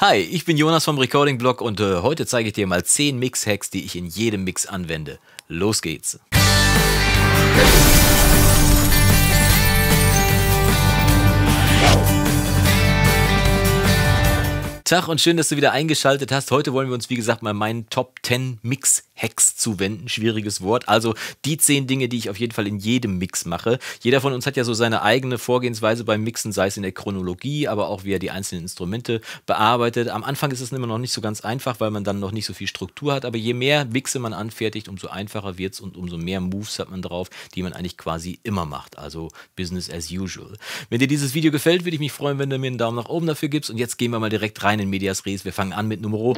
Hi, ich bin Jonas vom Recording Blog und äh, heute zeige ich dir mal 10 Mix-Hacks, die ich in jedem Mix anwende. Los geht's! Tag und schön, dass du wieder eingeschaltet hast. Heute wollen wir uns, wie gesagt, mal meinen Top 10 Mix Hacks zuwenden. Schwieriges Wort. Also die 10 Dinge, die ich auf jeden Fall in jedem Mix mache. Jeder von uns hat ja so seine eigene Vorgehensweise beim Mixen, sei es in der Chronologie, aber auch wie er die einzelnen Instrumente bearbeitet. Am Anfang ist es immer noch nicht so ganz einfach, weil man dann noch nicht so viel Struktur hat. Aber je mehr Mixe man anfertigt, umso einfacher wird es und umso mehr Moves hat man drauf, die man eigentlich quasi immer macht. Also Business as usual. Wenn dir dieses Video gefällt, würde ich mich freuen, wenn du mir einen Daumen nach oben dafür gibst. Und jetzt gehen wir mal direkt rein rein in Medias Res. Wir fangen an mit Numero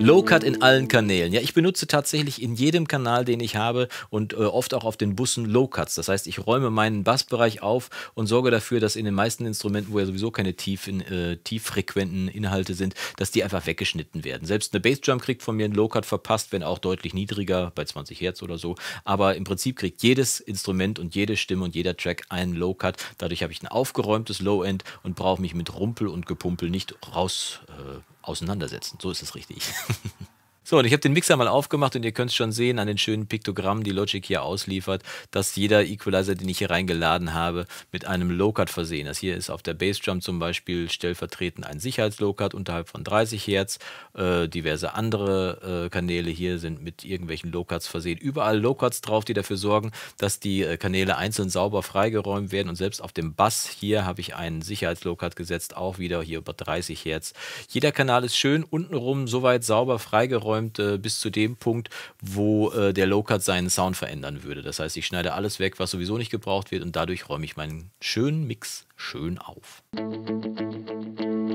Low-Cut in allen Kanälen. Ja, ich benutze tatsächlich in jedem Kanal, den ich habe und äh, oft auch auf den Bussen Low-Cuts. Das heißt, ich räume meinen Bassbereich auf und sorge dafür, dass in den meisten Instrumenten, wo ja sowieso keine tiefen, äh, tieffrequenten Inhalte sind, dass die einfach weggeschnitten werden. Selbst eine Bassdrum kriegt von mir einen Low-Cut verpasst, wenn auch deutlich niedriger, bei 20 Hertz oder so. Aber im Prinzip kriegt jedes Instrument und jede Stimme und jeder Track einen Low-Cut. Dadurch habe ich ein aufgeräumtes Low-End und brauche mich mit Rumpel und Gepumpel nicht raus. Äh, auseinandersetzen. So ist es richtig. So, und ich habe den Mixer mal aufgemacht und ihr könnt es schon sehen an den schönen Piktogrammen, die Logic hier ausliefert, dass jeder Equalizer, den ich hier reingeladen habe, mit einem Low-Cut versehen ist. Hier ist auf der Bassdrum zum Beispiel stellvertretend ein Sicherheits-Low-Cut unterhalb von 30 Hertz. Äh, diverse andere äh, Kanäle hier sind mit irgendwelchen Low-Cuts versehen. Überall Low-Cuts drauf, die dafür sorgen, dass die äh, Kanäle einzeln sauber freigeräumt werden. Und selbst auf dem Bass hier habe ich einen Sicherheits-Low-Cut gesetzt, auch wieder hier über 30 Hertz. Jeder Kanal ist schön untenrum soweit sauber freigeräumt aufgeräumt äh, bis zu dem Punkt, wo äh, der Low-Cut seinen Sound verändern würde. Das heißt, ich schneide alles weg, was sowieso nicht gebraucht wird und dadurch räume ich meinen schönen Mix schön auf.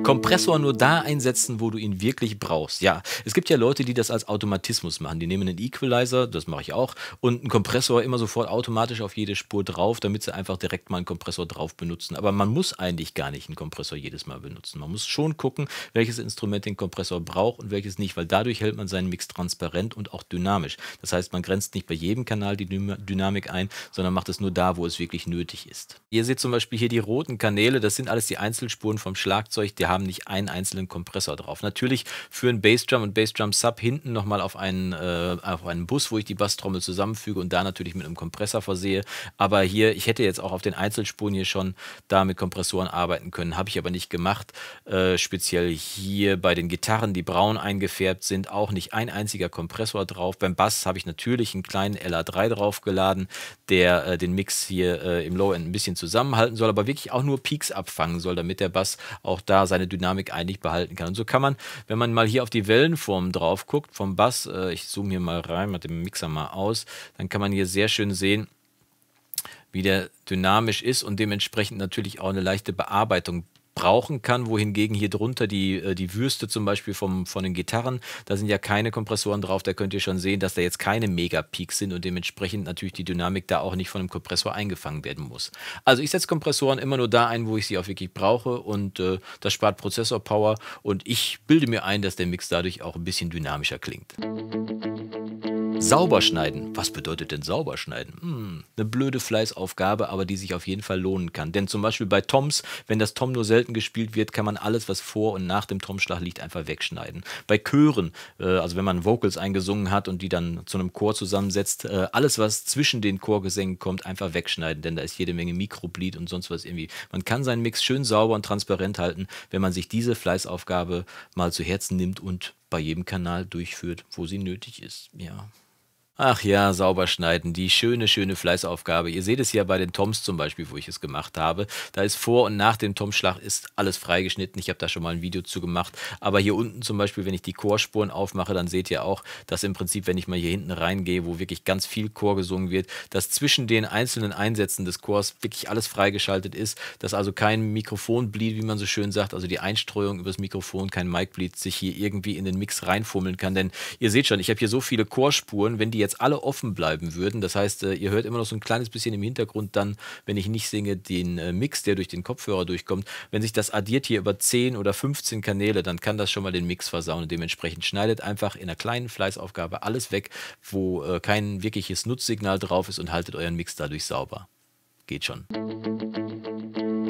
Kompressor nur da einsetzen, wo du ihn wirklich brauchst. Ja, es gibt ja Leute, die das als Automatismus machen. Die nehmen einen Equalizer, das mache ich auch, und einen Kompressor immer sofort automatisch auf jede Spur drauf, damit sie einfach direkt mal einen Kompressor drauf benutzen. Aber man muss eigentlich gar nicht einen Kompressor jedes Mal benutzen. Man muss schon gucken, welches Instrument den Kompressor braucht und welches nicht, weil dadurch hält man seinen Mix transparent und auch dynamisch. Das heißt, man grenzt nicht bei jedem Kanal die Dynamik ein, sondern macht es nur da, wo es wirklich nötig ist. Ihr seht zum Beispiel hier die roten roten Kanäle, das sind alles die Einzelspuren vom Schlagzeug, die haben nicht einen einzelnen Kompressor drauf. Natürlich führen Bassdrum und Bassdrum Sub hinten nochmal auf einen, äh, auf einen Bus, wo ich die Basstrommel zusammenfüge und da natürlich mit einem Kompressor versehe. Aber hier, ich hätte jetzt auch auf den Einzelspuren hier schon da mit Kompressoren arbeiten können, habe ich aber nicht gemacht. Äh, speziell hier bei den Gitarren, die braun eingefärbt sind, auch nicht ein einziger Kompressor drauf. Beim Bass habe ich natürlich einen kleinen LA3 draufgeladen, der äh, den Mix hier äh, im Low-End ein bisschen zusammenhalten soll, aber wirklich auch auch nur Peaks abfangen soll, damit der Bass auch da seine Dynamik eigentlich behalten kann. Und so kann man, wenn man mal hier auf die Wellenform drauf guckt vom Bass, äh, ich zoome hier mal rein, mit dem Mixer mal aus, dann kann man hier sehr schön sehen, wie der dynamisch ist und dementsprechend natürlich auch eine leichte Bearbeitung brauchen kann, wohingegen hier drunter die, äh, die Würste zum Beispiel vom, von den Gitarren, da sind ja keine Kompressoren drauf, da könnt ihr schon sehen, dass da jetzt keine Mega-Peaks sind und dementsprechend natürlich die Dynamik da auch nicht von einem Kompressor eingefangen werden muss. Also ich setze Kompressoren immer nur da ein, wo ich sie auch wirklich brauche und äh, das spart Prozessor-Power und ich bilde mir ein, dass der Mix dadurch auch ein bisschen dynamischer klingt. Musik Sauber schneiden. Was bedeutet denn sauber schneiden? Hm, eine blöde Fleißaufgabe, aber die sich auf jeden Fall lohnen kann. Denn zum Beispiel bei Toms, wenn das Tom nur selten gespielt wird, kann man alles, was vor und nach dem Tomschlag liegt, einfach wegschneiden. Bei Chören, äh, also wenn man Vocals eingesungen hat und die dann zu einem Chor zusammensetzt, äh, alles, was zwischen den Chorgesängen kommt, einfach wegschneiden, denn da ist jede Menge Mikroblied und sonst was irgendwie. Man kann seinen Mix schön sauber und transparent halten, wenn man sich diese Fleißaufgabe mal zu Herzen nimmt und bei jedem Kanal durchführt, wo sie nötig ist. Ja. Ach ja, sauber schneiden, die schöne, schöne Fleißaufgabe. Ihr seht es ja bei den Toms zum Beispiel, wo ich es gemacht habe. Da ist vor und nach dem Tomschlag ist alles freigeschnitten. Ich habe da schon mal ein Video zu gemacht. Aber hier unten zum Beispiel, wenn ich die Chorspuren aufmache, dann seht ihr auch, dass im Prinzip, wenn ich mal hier hinten reingehe, wo wirklich ganz viel Chor gesungen wird, dass zwischen den einzelnen Einsätzen des Chors wirklich alles freigeschaltet ist, dass also kein Mikrofonbleed, wie man so schön sagt, also die Einstreuung übers Mikrofon, kein Micbleed, sich hier irgendwie in den Mix reinfummeln kann. Denn ihr seht schon, ich habe hier so viele Chorspuren, wenn die jetzt jetzt alle offen bleiben würden, das heißt, äh, ihr hört immer noch so ein kleines bisschen im Hintergrund dann, wenn ich nicht singe, den äh, Mix, der durch den Kopfhörer durchkommt. Wenn sich das addiert hier über 10 oder 15 Kanäle, dann kann das schon mal den Mix versauen. Und dementsprechend schneidet einfach in einer kleinen Fleißaufgabe alles weg, wo äh, kein wirkliches Nutzsignal drauf ist und haltet euren Mix dadurch sauber geht schon.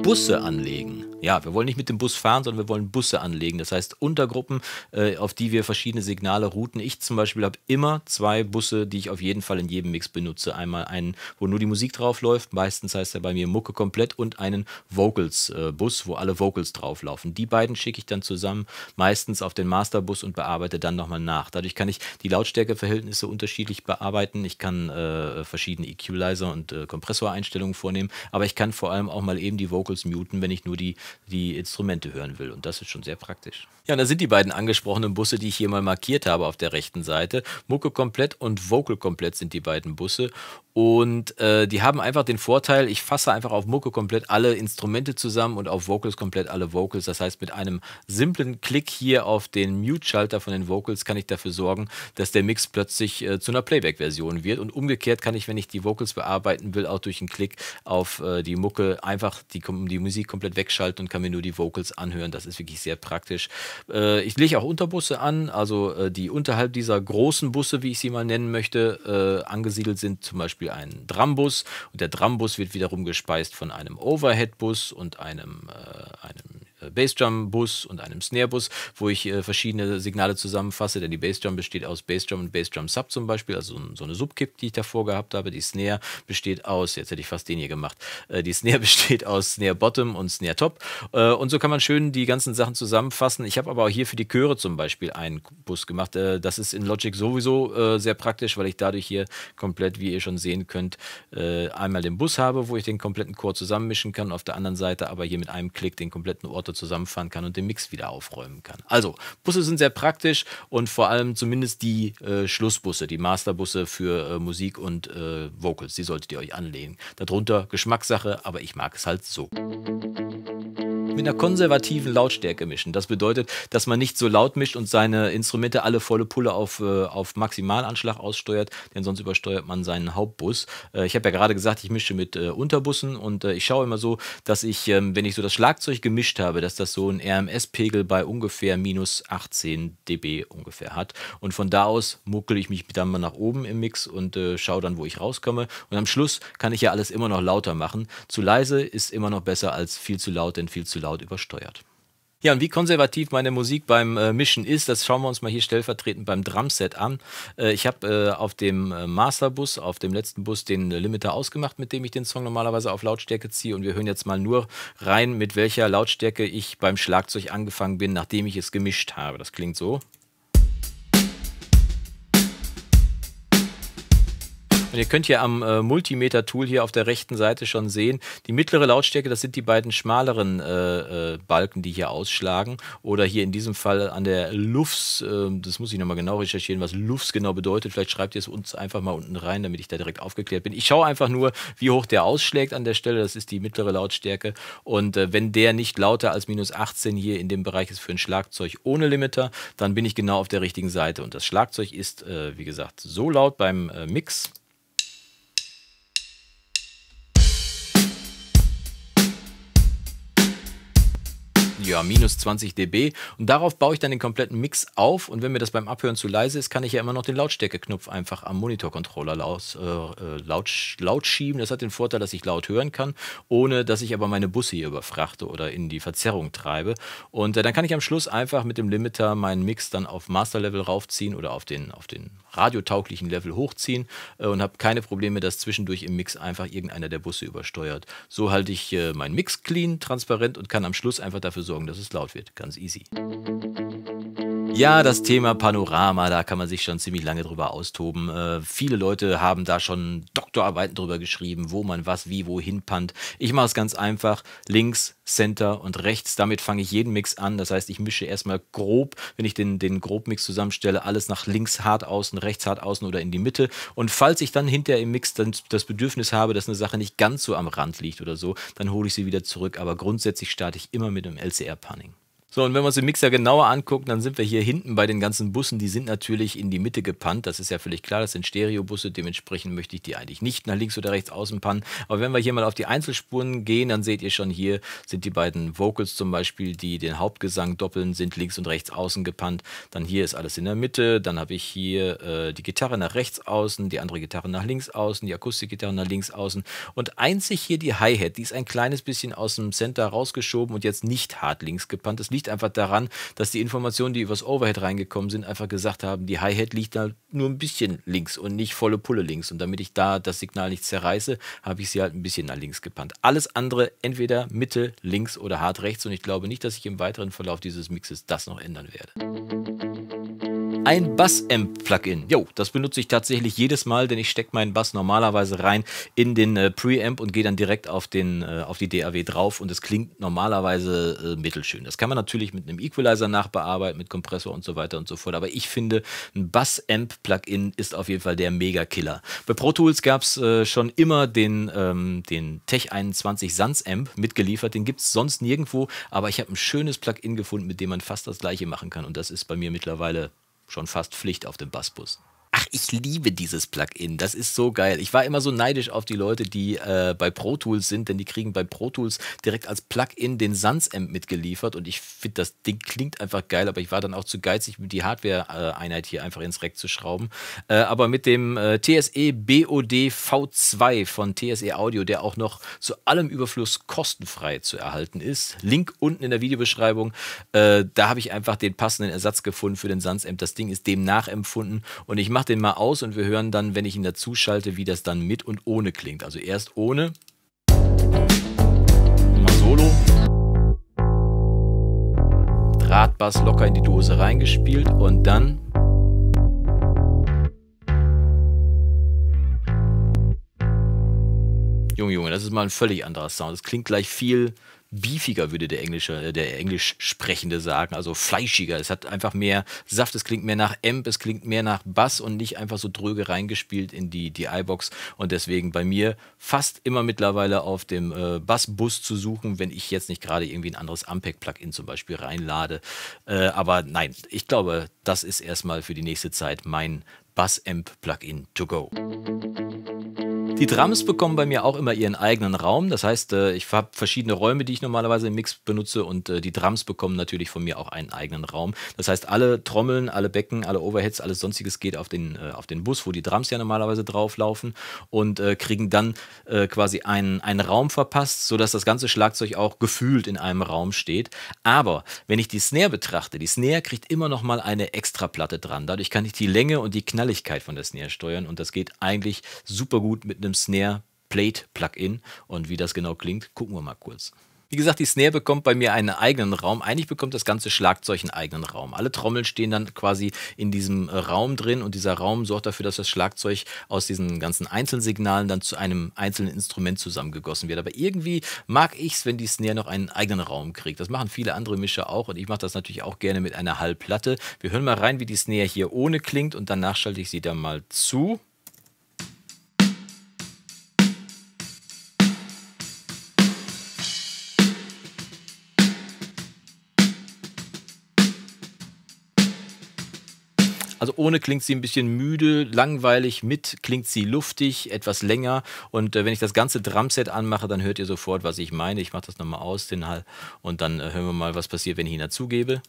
Busse anlegen. Ja, wir wollen nicht mit dem Bus fahren, sondern wir wollen Busse anlegen. Das heißt Untergruppen, äh, auf die wir verschiedene Signale routen. Ich zum Beispiel habe immer zwei Busse, die ich auf jeden Fall in jedem Mix benutze. Einmal einen, wo nur die Musik drauf läuft, meistens heißt er bei mir Mucke komplett und einen Vocals-Bus, äh, wo alle Vocals drauflaufen. Die beiden schicke ich dann zusammen, meistens auf den Masterbus und bearbeite dann nochmal nach. Dadurch kann ich die Lautstärkeverhältnisse unterschiedlich bearbeiten. Ich kann äh, verschiedene Equalizer und äh, Kompressoreinstellungen vornehmen vornehmen, aber ich kann vor allem auch mal eben die Vocals muten, wenn ich nur die, die Instrumente hören will. Und das ist schon sehr praktisch. Ja, und da sind die beiden angesprochenen Busse, die ich hier mal markiert habe auf der rechten Seite. Mucke komplett und Vocal komplett sind die beiden Busse. Und äh, die haben einfach den Vorteil, ich fasse einfach auf Mucke komplett alle Instrumente zusammen und auf Vocals komplett alle Vocals. Das heißt, mit einem simplen Klick hier auf den Mute-Schalter von den Vocals kann ich dafür sorgen, dass der Mix plötzlich äh, zu einer Playback-Version wird. Und umgekehrt kann ich, wenn ich die Vocals bearbeiten will, auch durch einen Klick auf äh, die Mucke einfach die, die Musik komplett wegschalten und kann mir nur die Vocals anhören. Das ist wirklich sehr praktisch. Äh, ich lege auch Unterbusse an, also äh, die unterhalb dieser großen Busse, wie ich sie mal nennen möchte, äh, angesiedelt sind. Zum Beispiel ein Drambus und der Drambus wird wiederum gespeist von einem Overhead-Bus und einem, äh, einem äh, Bassdrum-Bus und einem Snare-Bus, wo ich äh, verschiedene Signale zusammenfasse, denn die Bassdrum besteht aus Bassdrum und Bassdrum-Sub zum Beispiel, also so eine Subkip, die ich davor gehabt habe. Die Snare besteht aus, jetzt hätte ich fast den hier gemacht, äh, die Snare besteht aus Snare-Bottom und Snare-Top. Äh, und so kann man schön die ganzen Sachen zusammenfassen. Ich habe aber auch hier für die Chöre zum Beispiel einen Bus gemacht. Äh, das ist in Logic sowieso äh, sehr praktisch, weil ich dadurch hier komplett, wie ihr schon sehen könnt, einmal den Bus habe, wo ich den kompletten Chor zusammenmischen kann, auf der anderen Seite aber hier mit einem Klick den kompletten Ort Auto zusammenfahren kann und den Mix wieder aufräumen kann. Also, Busse sind sehr praktisch und vor allem zumindest die äh, Schlussbusse, die Masterbusse für äh, Musik und äh, Vocals, die solltet ihr euch anlegen. Darunter Geschmackssache, aber ich mag es halt so mit einer konservativen Lautstärke mischen. Das bedeutet, dass man nicht so laut mischt und seine Instrumente alle volle Pulle auf, äh, auf Maximalanschlag aussteuert, denn sonst übersteuert man seinen Hauptbus. Äh, ich habe ja gerade gesagt, ich mische mit äh, Unterbussen und äh, ich schaue immer so, dass ich, ähm, wenn ich so das Schlagzeug gemischt habe, habe, dass das so einen RMS-Pegel bei ungefähr minus 18 dB ungefähr hat. Und von da aus muckel ich mich dann mal nach oben im Mix und äh, schaue dann, wo ich rauskomme. Und am Schluss kann ich ja alles immer noch lauter machen. Zu leise ist immer noch besser als viel zu laut, denn viel zu laut übersteuert. Ja, und wie konservativ meine Musik beim äh, Mischen ist, das schauen wir uns mal hier stellvertretend beim Drumset an. Äh, ich habe äh, auf dem äh, Masterbus, auf dem letzten Bus, den äh, Limiter ausgemacht, mit dem ich den Song normalerweise auf Lautstärke ziehe. Und wir hören jetzt mal nur rein, mit welcher Lautstärke ich beim Schlagzeug angefangen bin, nachdem ich es gemischt habe. Das klingt so. Und ihr könnt hier am äh, Multimeter-Tool hier auf der rechten Seite schon sehen, die mittlere Lautstärke, das sind die beiden schmaleren äh, äh, Balken, die hier ausschlagen. Oder hier in diesem Fall an der Lufs, ähm, das muss ich nochmal genau recherchieren, was Lufs genau bedeutet. Vielleicht schreibt ihr es uns einfach mal unten rein, damit ich da direkt aufgeklärt bin. Ich schaue einfach nur, wie hoch der ausschlägt an der Stelle. Das ist die mittlere Lautstärke. Und äh, wenn der nicht lauter als minus 18 hier in dem Bereich ist für ein Schlagzeug ohne Limiter, dann bin ich genau auf der richtigen Seite. Und das Schlagzeug ist, äh, wie gesagt, so laut beim äh, Mix, ja, minus 20 dB. Und darauf baue ich dann den kompletten Mix auf. Und wenn mir das beim Abhören zu leise ist, kann ich ja immer noch den Lautstärkeknopf einfach am Monitorcontroller laut, äh, äh laut, laut schieben. Das hat den Vorteil, dass ich laut hören kann, ohne dass ich aber meine Busse hier überfrachte oder in die Verzerrung treibe. Und äh, dann kann ich am Schluss einfach mit dem Limiter meinen Mix dann auf Master Level raufziehen oder auf den, auf den radiotauglichen Level hochziehen äh, und habe keine Probleme, dass zwischendurch im Mix einfach irgendeiner der Busse übersteuert. So halte ich äh, meinen Mix clean, transparent und kann am Schluss einfach dafür sorgen, sorgen, dass es laut wird. Ganz easy. Ja, das Thema Panorama, da kann man sich schon ziemlich lange drüber austoben. Äh, viele Leute haben da schon Doktorarbeiten drüber geschrieben, wo man was wie wohin pannt. Ich mache es ganz einfach. Links, Center und rechts. Damit fange ich jeden Mix an. Das heißt, ich mische erstmal grob, wenn ich den, den Grobmix zusammenstelle, alles nach links hart außen, rechts hart außen oder in die Mitte. Und falls ich dann hinterher im Mix dann das Bedürfnis habe, dass eine Sache nicht ganz so am Rand liegt oder so, dann hole ich sie wieder zurück. Aber grundsätzlich starte ich immer mit einem LCR. are punning. So, und wenn wir uns den Mixer genauer angucken, dann sind wir hier hinten bei den ganzen Bussen, die sind natürlich in die Mitte gepannt. Das ist ja völlig klar, das sind Stereobusse, dementsprechend möchte ich die eigentlich nicht nach links oder rechts außen pannen. Aber wenn wir hier mal auf die Einzelspuren gehen, dann seht ihr schon hier sind die beiden Vocals zum Beispiel, die den Hauptgesang doppeln, sind links und rechts außen gepannt. Dann hier ist alles in der Mitte, dann habe ich hier äh, die Gitarre nach rechts außen, die andere Gitarre nach links außen, die Akustikgitarre nach links außen und einzig hier die Hi-Hat, die ist ein kleines bisschen aus dem Center rausgeschoben und jetzt nicht hart links gepannt. Das liegt einfach daran, dass die Informationen, die übers Overhead reingekommen sind, einfach gesagt haben, die Hi-Hat liegt da nur ein bisschen links und nicht volle Pulle links. Und damit ich da das Signal nicht zerreiße, habe ich sie halt ein bisschen nach links gepannt. Alles andere entweder Mitte, links oder hart rechts. Und ich glaube nicht, dass ich im weiteren Verlauf dieses Mixes das noch ändern werde ein Bass-Amp-Plugin. Jo, das benutze ich tatsächlich jedes Mal, denn ich stecke meinen Bass normalerweise rein in den äh, Preamp und gehe dann direkt auf, den, äh, auf die DAW drauf und es klingt normalerweise äh, mittelschön. Das kann man natürlich mit einem Equalizer nachbearbeiten, mit Kompressor und so weiter und so fort, aber ich finde, ein Bass-Amp-Plugin ist auf jeden Fall der Mega-Killer. Bei Pro Tools gab es äh, schon immer den, ähm, den Tech 21 Sans-Amp mitgeliefert, den gibt es sonst nirgendwo, aber ich habe ein schönes Plugin gefunden, mit dem man fast das gleiche machen kann und das ist bei mir mittlerweile schon fast Pflicht auf dem Bassbus. Ach, ich liebe dieses Plugin. Das ist so geil. Ich war immer so neidisch auf die Leute, die äh, bei Pro Tools sind, denn die kriegen bei Pro Tools direkt als Plugin den Sans-Amp mitgeliefert. Und ich finde, das Ding klingt einfach geil, aber ich war dann auch zu geizig, die Hardware-Einheit hier einfach ins Rack zu schrauben. Äh, aber mit dem äh, TSE BOD V2 von TSE Audio, der auch noch zu allem Überfluss kostenfrei zu erhalten ist, Link unten in der Videobeschreibung, äh, da habe ich einfach den passenden Ersatz gefunden für den Sans-Amp. Das Ding ist dem nachempfunden und ich mache mache den mal aus und wir hören dann, wenn ich ihn dazu schalte, wie das dann mit und ohne klingt. Also erst ohne. Mal Solo. Drahtbass locker in die Dose reingespielt und dann Junge, Junge, das ist mal ein völlig anderer Sound. Das klingt gleich viel beefiger, würde der englische, äh, der Englischsprechende sagen, also fleischiger. Es hat einfach mehr Saft, es klingt mehr nach Amp, es klingt mehr nach Bass und nicht einfach so dröge reingespielt in die, die iBox. Und deswegen bei mir fast immer mittlerweile auf dem äh, Bassbus zu suchen, wenn ich jetzt nicht gerade irgendwie ein anderes Ampeg-Plugin zum Beispiel reinlade. Äh, aber nein, ich glaube, das ist erstmal für die nächste Zeit mein Bassamp Plugin to go. Die Drums bekommen bei mir auch immer ihren eigenen Raum. Das heißt, äh, ich habe verschiedene Räume, die ich normalerweise im Mix benutze und äh, die Drums bekommen natürlich von mir auch einen eigenen Raum. Das heißt, alle Trommeln, alle Becken, alle Overheads, alles Sonstiges geht auf den, äh, auf den Bus, wo die Drums ja normalerweise drauflaufen und kriegen dann quasi einen, einen Raum verpasst, sodass das ganze Schlagzeug auch gefühlt in einem Raum steht. Aber wenn ich die Snare betrachte, die Snare kriegt immer noch mal eine Platte dran. Dadurch kann ich die Länge und die Knalle Herrlichkeit von der Snare steuern und das geht eigentlich super gut mit einem Snare Plate Plugin und wie das genau klingt, gucken wir mal kurz. Wie gesagt, die Snare bekommt bei mir einen eigenen Raum. Eigentlich bekommt das ganze Schlagzeug einen eigenen Raum. Alle Trommeln stehen dann quasi in diesem äh, Raum drin und dieser Raum sorgt dafür, dass das Schlagzeug aus diesen ganzen Einzelsignalen dann zu einem einzelnen Instrument zusammengegossen wird. Aber irgendwie mag ich es, wenn die Snare noch einen eigenen Raum kriegt. Das machen viele andere Mischer auch und ich mache das natürlich auch gerne mit einer Halbplatte. Wir hören mal rein, wie die Snare hier ohne klingt und danach schalte ich sie dann mal zu. Also ohne klingt sie ein bisschen müde, langweilig, mit klingt sie luftig, etwas länger. Und äh, wenn ich das ganze Drumset anmache, dann hört ihr sofort, was ich meine. Ich mache das nochmal aus, den Hall, und dann äh, hören wir mal, was passiert, wenn ich ihn dazugebe.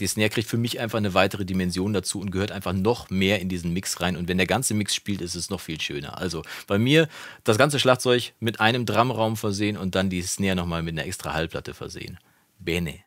die Snare kriegt für mich einfach eine weitere Dimension dazu und gehört einfach noch mehr in diesen Mix rein. Und wenn der ganze Mix spielt, ist es noch viel schöner. Also bei mir das ganze Schlagzeug mit einem Drumraum versehen und dann die Snare nochmal mit einer extra Hallplatte versehen bene.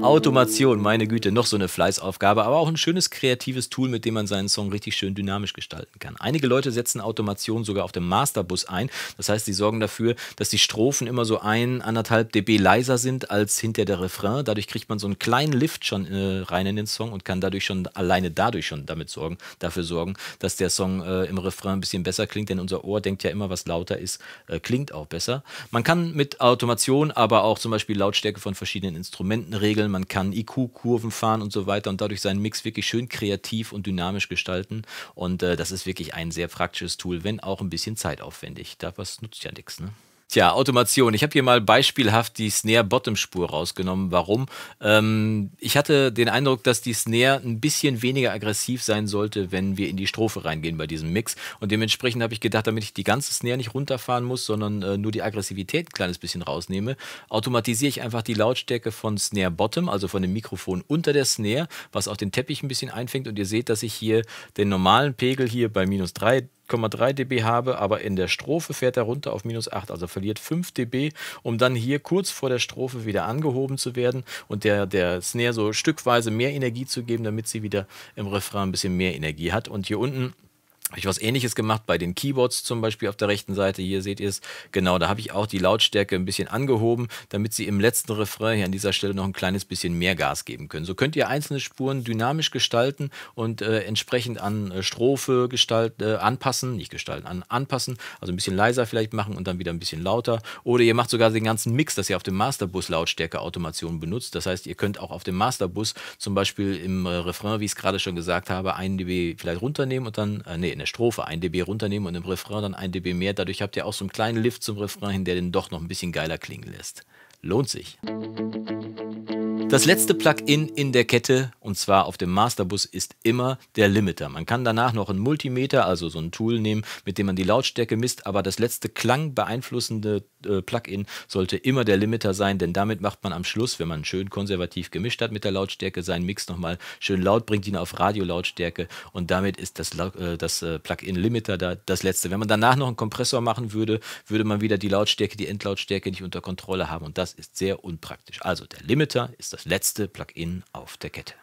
Automation, meine Güte, noch so eine Fleißaufgabe, aber auch ein schönes kreatives Tool, mit dem man seinen Song richtig schön dynamisch gestalten kann. Einige Leute setzen Automation sogar auf dem Masterbus ein. Das heißt, sie sorgen dafür, dass die Strophen immer so ein, anderthalb dB leiser sind als hinter der Refrain. Dadurch kriegt man so einen kleinen Lift schon äh, rein in den Song und kann dadurch schon, alleine dadurch schon damit sorgen, dafür sorgen, dass der Song äh, im Refrain ein bisschen besser klingt, denn unser Ohr denkt ja immer, was lauter ist, äh, klingt auch besser. Man kann mit Automation aber auch zum Beispiel Beispiel Lautstärke von verschiedenen Instrumenten regeln, man kann IQ-Kurven fahren und so weiter und dadurch seinen Mix wirklich schön kreativ und dynamisch gestalten. Und äh, das ist wirklich ein sehr praktisches Tool, wenn auch ein bisschen zeitaufwendig. Da was nutzt ja nichts. Ne? Tja, Automation. Ich habe hier mal beispielhaft die Snare-Bottom-Spur rausgenommen. Warum? Ähm, ich hatte den Eindruck, dass die Snare ein bisschen weniger aggressiv sein sollte, wenn wir in die Strophe reingehen bei diesem Mix. Und dementsprechend habe ich gedacht, damit ich die ganze Snare nicht runterfahren muss, sondern äh, nur die Aggressivität ein kleines bisschen rausnehme, automatisiere ich einfach die Lautstärke von Snare-Bottom, also von dem Mikrofon unter der Snare, was auch den Teppich ein bisschen einfängt. Und ihr seht, dass ich hier den normalen Pegel hier bei minus 3 8,3 dB habe, aber in der Strophe fährt er runter auf minus 8, also verliert 5 dB, um dann hier kurz vor der Strophe wieder angehoben zu werden und der, der Snare so stückweise mehr Energie zu geben, damit sie wieder im Refrain ein bisschen mehr Energie hat. Und hier unten habe ich was ähnliches gemacht bei den Keyboards zum Beispiel auf der rechten Seite. Hier seht ihr es. Genau, da habe ich auch die Lautstärke ein bisschen angehoben, damit sie im letzten Refrain hier an dieser Stelle noch ein kleines bisschen mehr Gas geben können. So könnt ihr einzelne Spuren dynamisch gestalten und äh, entsprechend an äh, Strophe gestalten, äh, anpassen, nicht gestalten, an, anpassen. Also ein bisschen leiser vielleicht machen und dann wieder ein bisschen lauter. Oder ihr macht sogar den ganzen Mix, dass ihr auf dem Masterbus Lautstärke-Automation benutzt. Das heißt, ihr könnt auch auf dem Masterbus zum Beispiel im äh, Refrain, wie ich es gerade schon gesagt habe, ein dB vielleicht runternehmen und dann, äh, nee, eine Strophe 1 dB runternehmen und im Refrain dann 1 dB mehr. Dadurch habt ihr auch so einen kleinen Lift zum Refrain hin, der den doch noch ein bisschen geiler klingen lässt. Lohnt sich. Das letzte plug in in der Kette, und zwar auf dem Masterbus, ist immer der Limiter. Man kann danach noch einen Multimeter, also so ein Tool nehmen, mit dem man die Lautstärke misst, aber das letzte klangbeeinflussende äh, Plug-in sollte immer der Limiter sein, denn damit macht man am Schluss, wenn man schön konservativ gemischt hat mit der Lautstärke, seinen Mix nochmal schön laut, bringt ihn auf Radiolautstärke und damit ist das, äh, das äh, Plugin Limiter da das letzte. Wenn man danach noch einen Kompressor machen würde, würde man wieder die Lautstärke, die Endlautstärke nicht unter Kontrolle haben und das das ist sehr unpraktisch. Also der Limiter ist das letzte Plugin auf der Kette.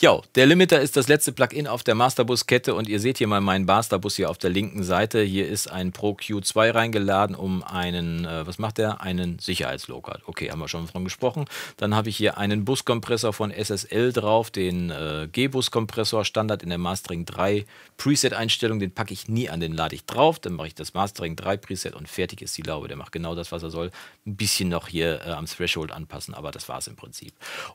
Ja, der Limiter ist das letzte Plugin auf der Masterbus-Kette und ihr seht hier mal meinen Masterbus hier auf der linken Seite. Hier ist ein Pro Q2 reingeladen, um einen, äh, was macht der? Einen Sicherheitslockout. Okay, haben wir schon von gesprochen. Dann habe ich hier einen Buskompressor von SSL drauf, den äh, g buskompressor Standard in der Mastering 3 Preset-Einstellung. Den packe ich nie an, den lade ich drauf. Dann mache ich das Mastering 3 Preset und fertig ist die Laube. Der macht genau das, was er soll. Ein bisschen noch hier äh, am Threshold anpassen, aber das war es im Prinzip.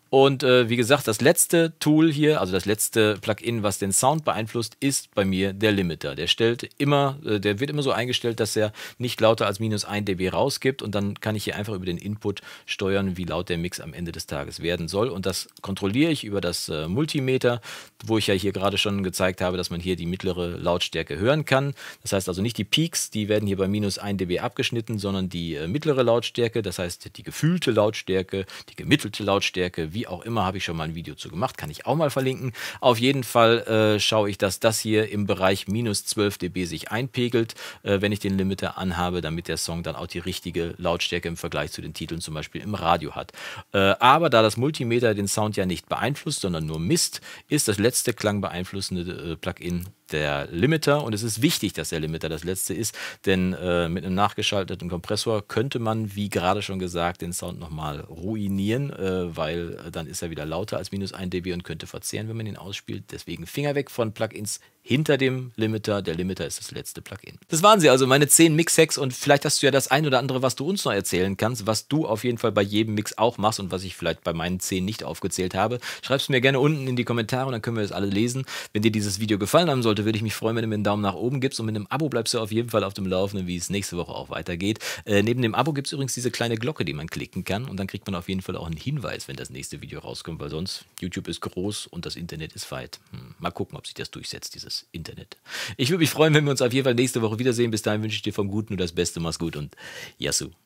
Und äh, wie gesagt, das letzte Tool, 0 hier, also das letzte Plugin, was den Sound beeinflusst, ist bei mir der Limiter. Der stellt immer, äh, der wird immer so eingestellt, dass er nicht lauter als minus 1 dB rausgibt und dann kann ich hier einfach über den Input steuern, wie laut der Mix am Ende des Tages werden soll. Und das kontrolliere ich über das äh, Multimeter, wo ich ja hier gerade schon gezeigt habe, dass man hier die mittlere Lautstärke hören kann. Das heißt also nicht die Peaks, die werden hier bei minus 1 dB abgeschnitten, sondern die äh, mittlere Lautstärke, das heißt die gefühlte Lautstärke, die gemittelte Lautstärke, wie auch immer, habe ich schon mal ein Video zu gemacht, kann ich auch nochmal verlinken. Auf jeden Fall äh, schaue ich, dass das hier im Bereich minus 12 dB sich einpegelt, äh, wenn ich den Limiter anhabe, damit der Song dann auch die richtige Lautstärke im Vergleich zu den Titeln zum Beispiel im Radio hat. Äh, aber da das Multimeter den Sound ja nicht beeinflusst, sondern nur misst, ist das letzte klangbeeinflussende äh, Plugin der Limiter. Und es ist wichtig, dass der Limiter das letzte ist, denn äh, mit einem nachgeschalteten Kompressor könnte man, wie gerade schon gesagt, den Sound nochmal ruinieren, äh, weil äh, dann ist er wieder lauter als minus 1 dB und könnte verzehren, wenn man ihn ausspielt. Deswegen Finger weg von Plugins hinter dem Limiter. Der Limiter ist das letzte Plugin. Das waren sie also, meine 10 Mix-Hacks und vielleicht hast du ja das ein oder andere, was du uns noch erzählen kannst, was du auf jeden Fall bei jedem Mix auch machst und was ich vielleicht bei meinen 10 nicht aufgezählt habe. Schreib es mir gerne unten in die Kommentare und dann können wir das alle lesen. Wenn dir dieses Video gefallen haben sollte, würde ich mich freuen, wenn du mir einen Daumen nach oben gibst und mit einem Abo bleibst du auf jeden Fall auf dem Laufenden, wie es nächste Woche auch weitergeht. Äh, neben dem Abo gibt es übrigens diese kleine Glocke, die man klicken kann und dann kriegt man auf jeden Fall auch einen Hinweis, wenn das nächste Video rauskommt, weil sonst YouTube ist groß und das Internet ist weit. Hm, mal gucken, ob sich das durchsetzt, dieses Internet. Ich würde mich freuen, wenn wir uns auf jeden Fall nächste Woche wiedersehen. Bis dahin wünsche ich dir vom Guten und das Beste. Mach's gut und Yasu.